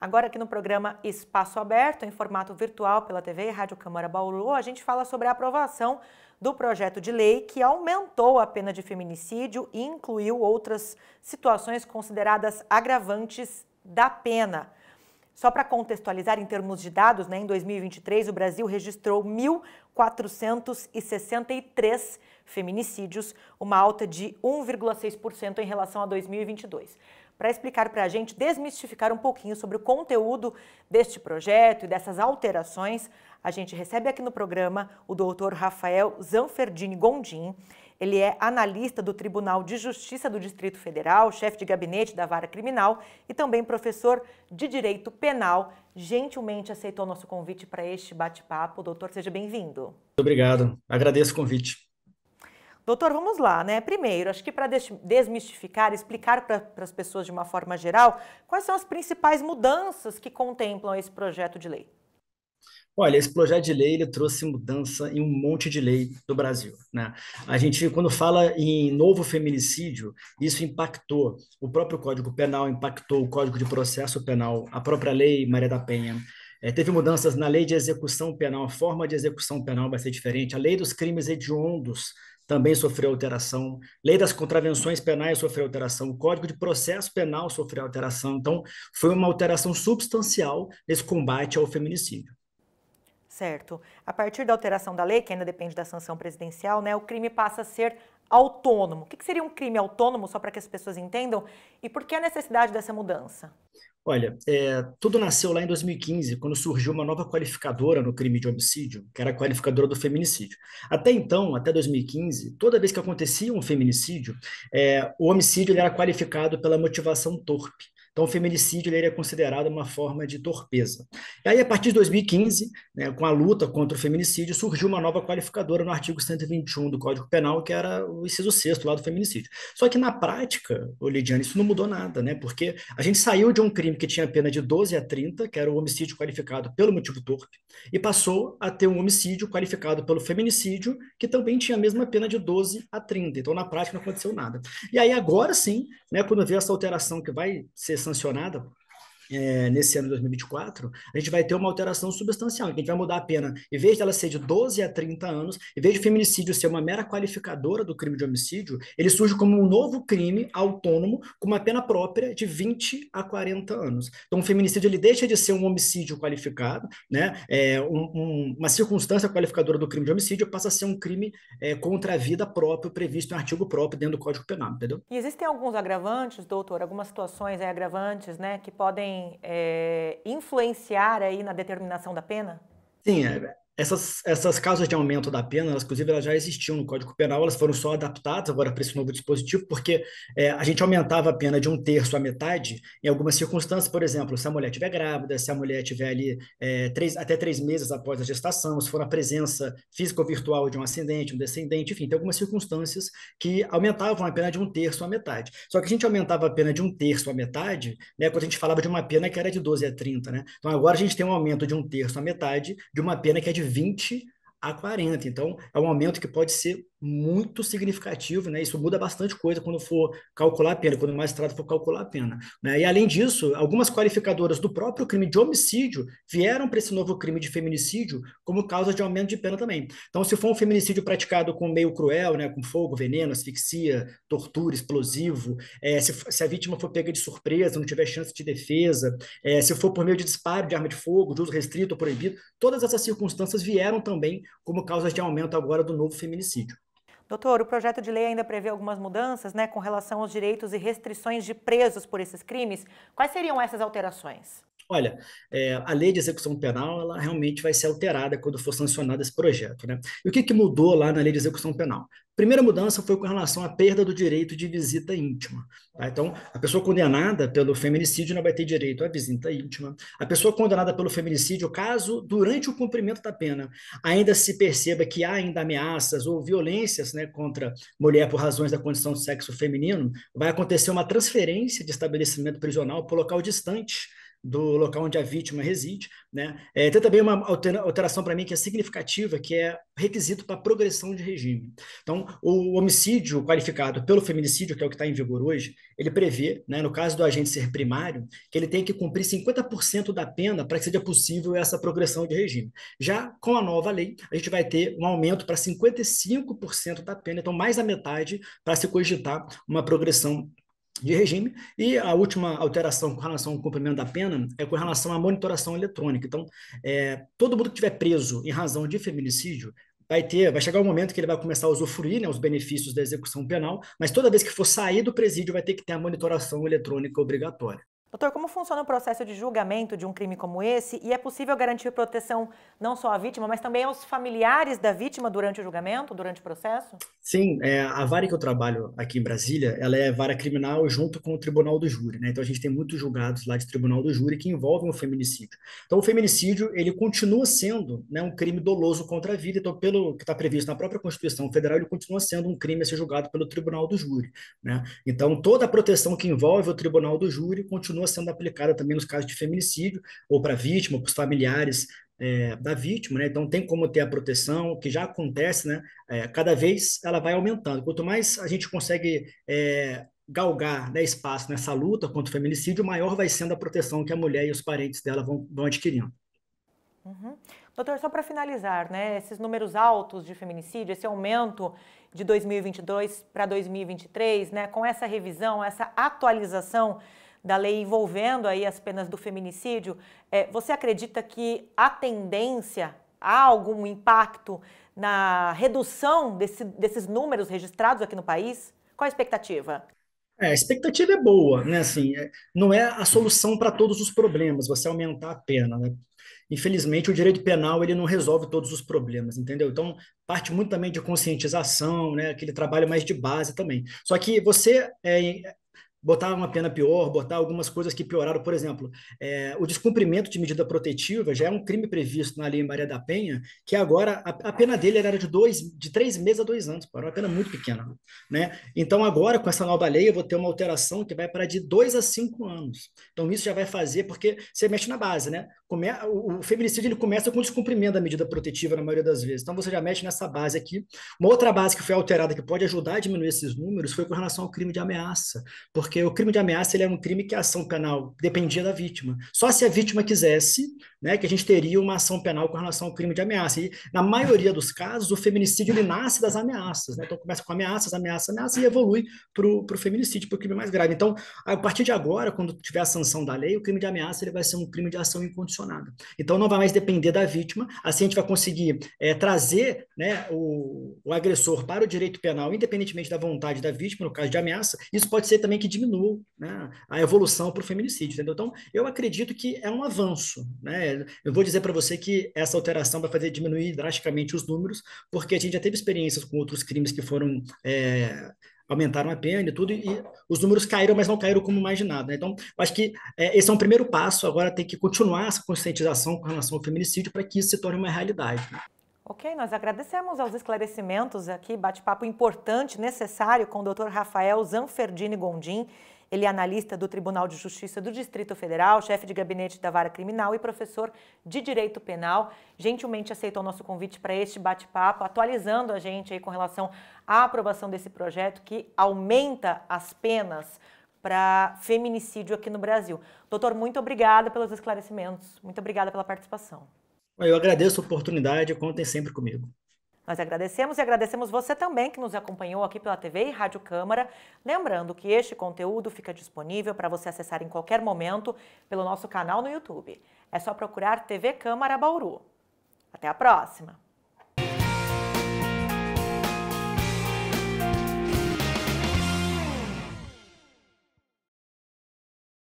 Agora aqui no programa Espaço Aberto, em formato virtual pela TV e Rádio Câmara Bauru, a gente fala sobre a aprovação do projeto de lei que aumentou a pena de feminicídio e incluiu outras situações consideradas agravantes da pena. Só para contextualizar em termos de dados, né, em 2023 o Brasil registrou 1.463 feminicídios, uma alta de 1,6% em relação a 2022 para explicar para a gente, desmistificar um pouquinho sobre o conteúdo deste projeto e dessas alterações. A gente recebe aqui no programa o doutor Rafael Zanferdini Gondim. Ele é analista do Tribunal de Justiça do Distrito Federal, chefe de gabinete da Vara Criminal e também professor de Direito Penal. Gentilmente aceitou nosso convite para este bate-papo. Doutor, seja bem-vindo. Muito obrigado. Agradeço o convite. Doutor, vamos lá, né? Primeiro, acho que para desmistificar, explicar para as pessoas de uma forma geral, quais são as principais mudanças que contemplam esse projeto de lei? Olha, esse projeto de lei ele trouxe mudança em um monte de lei do Brasil. Né? A gente, quando fala em novo feminicídio, isso impactou o próprio Código Penal, impactou o Código de Processo Penal, a própria Lei Maria da Penha. É, teve mudanças na lei de execução penal, a forma de execução penal vai ser diferente, a lei dos crimes hediondos também sofreu alteração, lei das contravenções penais sofreu alteração, o Código de Processo Penal sofreu alteração. Então, foi uma alteração substancial nesse combate ao feminicídio. Certo. A partir da alteração da lei, que ainda depende da sanção presidencial, né, o crime passa a ser autônomo. O que seria um crime autônomo, só para que as pessoas entendam? E por que a necessidade dessa mudança? Olha, é, tudo nasceu lá em 2015, quando surgiu uma nova qualificadora no crime de homicídio, que era a qualificadora do feminicídio. Até então, até 2015, toda vez que acontecia um feminicídio, é, o homicídio era qualificado pela motivação torpe. Então, o feminicídio ele era é considerado uma forma de torpeza. E aí, a partir de 2015, né, com a luta contra o feminicídio, surgiu uma nova qualificadora no artigo 121 do Código Penal, que era o inciso sexto lá do feminicídio. Só que na prática, Lidiane, isso não mudou nada, né? Porque a gente saiu de um crime que tinha pena de 12 a 30, que era o homicídio qualificado pelo motivo torpe, e passou a ter um homicídio qualificado pelo feminicídio, que também tinha a mesma pena de 12 a 30. Então, na prática, não aconteceu nada. E aí, agora sim, né, quando vê essa alteração que vai ser sancionada? é, nesse ano de 2024, a gente vai ter uma alteração substancial, que a gente vai mudar a pena, em vez dela ser de 12 a 30 anos, em vez de feminicídio ser uma mera qualificadora do crime de homicídio, ele surge como um novo crime autônomo com uma pena própria de 20 a 40 anos. Então, o feminicídio ele deixa de ser um homicídio qualificado, né? É, um, um, uma circunstância qualificadora do crime de homicídio passa a ser um crime é, contra a vida própria previsto em um artigo próprio dentro do Código Penal, entendeu? E existem alguns agravantes, doutor, algumas situações agravantes, né, que podem é, influenciar aí na determinação da pena? Sim, é. Essas, essas causas de aumento da pena, elas, inclusive, elas já existiam no Código Penal, elas foram só adaptadas agora para esse novo dispositivo, porque é, a gente aumentava a pena de um terço à metade em algumas circunstâncias, por exemplo, se a mulher estiver grávida, se a mulher tiver ali é, três, até três meses após a gestação, se for a presença física ou virtual de um ascendente, um descendente, enfim, tem algumas circunstâncias que aumentavam a pena de um terço à metade. Só que a gente aumentava a pena de um terço à metade, né, quando a gente falava de uma pena que era de 12 a 30, né? Então agora a gente tem um aumento de um terço à metade de uma pena que é de 20 a 40. Então, é um aumento que pode ser muito significativo, né? Isso muda bastante coisa quando for calcular a pena, quando o magistrado for calcular a pena. Né? E, além disso, algumas qualificadoras do próprio crime de homicídio vieram para esse novo crime de feminicídio como causa de aumento de pena também. Então, se for um feminicídio praticado com meio cruel, né? Com fogo, veneno, asfixia, tortura, explosivo, é, se, se, a vítima for pega de surpresa, não tiver chance de defesa, é, se for por meio de disparo de arma de fogo, de uso restrito ou proibido, todas essas circunstâncias vieram também como causas de aumento agora do novo feminicídio. Doutor, o projeto de lei ainda prevê algumas mudanças né, com relação aos direitos e restrições de presos por esses crimes. Quais seriam essas alterações? olha, é, a lei de execução penal ela realmente vai ser alterada quando for sancionado esse projeto. Né? E o que, que mudou lá na lei de execução penal? Primeira mudança foi com relação à perda do direito de visita íntima. Tá? Então, a pessoa condenada pelo feminicídio não vai ter direito à visita íntima. A pessoa condenada pelo feminicídio, caso durante o cumprimento da pena ainda se perceba que há ainda ameaças ou violências né, contra mulher por razões da condição de sexo feminino, vai acontecer uma transferência de estabelecimento prisional para o local distante do local onde a vítima reside. Né? É, tem também uma alteração para mim que é significativa, que é requisito para progressão de regime. Então, o homicídio qualificado pelo feminicídio, que é o que está em vigor hoje, ele prevê, né, no caso do agente ser primário, que ele tem que cumprir 50% da pena para que seja possível essa progressão de regime. Já com a nova lei, a gente vai ter um aumento para 55% da pena, então mais da metade para se cogitar uma progressão de regime. E a última alteração com relação ao cumprimento da pena é com relação à monitoração eletrônica. Então, é, todo mundo que estiver preso em razão de feminicídio vai ter, vai chegar um momento que ele vai começar a usufruir né, os benefícios da execução penal, mas toda vez que for sair do presídio vai ter que ter a monitoração eletrônica obrigatória. Doutor, como funciona o processo de julgamento de um crime como esse? E é possível garantir proteção não só à vítima, mas também aos familiares da vítima durante o julgamento, durante o processo? Sim, é, a vara que eu trabalho aqui em Brasília, ela é vara criminal junto com o Tribunal do Júri, né? Então a gente tem muitos julgados lá de Tribunal do Júri que envolvem o feminicídio. Então o feminicídio, ele continua sendo né, um crime doloso contra a vida, então pelo que está previsto na própria Constituição Federal, ele continua sendo um crime a ser julgado pelo Tribunal do Júri, né? Então toda a proteção que envolve o Tribunal do Júri continua continua sendo aplicada também nos casos de feminicídio, ou para a vítima, para os familiares é, da vítima, né? Então tem como ter a proteção, que já acontece, né? É, cada vez ela vai aumentando. Quanto mais a gente consegue é, galgar né, espaço nessa luta contra o feminicídio, maior vai sendo a proteção que a mulher e os parentes dela vão, vão adquirindo. Uhum. Doutor, só para finalizar, né, esses números altos de feminicídio, esse aumento de 2022 para 2023, né, com essa revisão, essa atualização da lei envolvendo aí as penas do feminicídio, é, você acredita que a tendência há algum impacto na redução desse, desses números registrados aqui no país? Qual a expectativa? É, a expectativa é boa, né? Assim, é, não é a solução para todos os problemas, você aumentar a pena, né? Infelizmente, o direito penal ele não resolve todos os problemas, entendeu? Então, parte muito também de conscientização, né? Aquele trabalho mais de base também. Só que você é, botar uma pena pior, botar algumas coisas que pioraram. Por exemplo, é, o descumprimento de medida protetiva já é um crime previsto na Lei Maria da Penha, que agora a, a pena dele era de, dois, de três meses a dois anos, para uma pena muito pequena. Né? Então, agora, com essa nova lei, eu vou ter uma alteração que vai para de dois a cinco anos. Então, isso já vai fazer, porque você mexe na base, né? Come, o, o feminicídio ele começa com o descumprimento da medida protetiva, na maioria das vezes. Então, você já mexe nessa base aqui. Uma outra base que foi alterada, que pode ajudar a diminuir esses números, foi com relação ao crime de ameaça, porque porque o crime de ameaça ele era é um crime que a ação penal dependia da vítima. Só se a vítima quisesse, né, que a gente teria uma ação penal com relação ao crime de ameaça. E, na maioria dos casos, o feminicídio ele nasce das ameaças. Né? Então, começa com ameaças, ameaças ameaças e evolui para o feminicídio, para o crime mais grave. Então, a partir de agora, quando tiver a sanção da lei, o crime de ameaça ele vai ser um crime de ação incondicionada. Então, não vai mais depender da vítima. Assim, a gente vai conseguir é, trazer né, o, o agressor para o direito penal, independentemente da vontade da vítima, no caso de ameaça. Isso pode ser também que diminua né, a evolução para o feminicídio. Entendeu? Então, eu acredito que é um avanço. Né? É, eu vou dizer para você que essa alteração vai fazer diminuir drasticamente os números, porque a gente já teve experiências com outros crimes que foram é, aumentaram a pena e tudo, e os números caíram, mas não caíram como imaginado. Né? Então, acho que é, esse é um primeiro passo, agora tem que continuar essa conscientização com relação ao feminicídio para que isso se torne uma realidade. Né? Ok, nós agradecemos aos esclarecimentos aqui, bate-papo importante, necessário, com o doutor Rafael Zanferdini Gondim, ele é analista do Tribunal de Justiça do Distrito Federal, chefe de gabinete da Vara Criminal e professor de Direito Penal. Gentilmente aceitou o nosso convite para este bate-papo, atualizando a gente aí com relação à aprovação desse projeto que aumenta as penas para feminicídio aqui no Brasil. Doutor, muito obrigada pelos esclarecimentos. Muito obrigada pela participação. Eu agradeço a oportunidade, contem sempre comigo. Nós agradecemos e agradecemos você também que nos acompanhou aqui pela TV e Rádio Câmara. Lembrando que este conteúdo fica disponível para você acessar em qualquer momento pelo nosso canal no YouTube. É só procurar TV Câmara Bauru. Até a próxima!